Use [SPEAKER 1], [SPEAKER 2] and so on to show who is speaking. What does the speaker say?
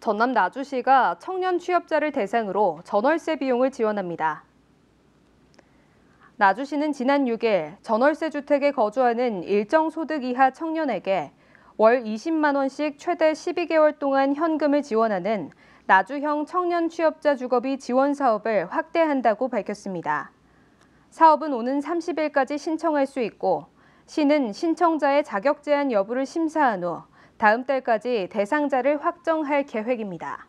[SPEAKER 1] 전남 나주시가 청년 취업자를 대상으로 전월세 비용을 지원합니다. 나주시는 지난 6일 전월세 주택에 거주하는 일정 소득 이하 청년에게 월 20만 원씩 최대 12개월 동안 현금을 지원하는 나주형 청년 취업자 주거비 지원 사업을 확대한다고 밝혔습니다. 사업은 오는 30일까지 신청할 수 있고 시는 신청자의 자격 제한 여부를 심사한 후 다음 달까지 대상자를 확정할 계획입니다.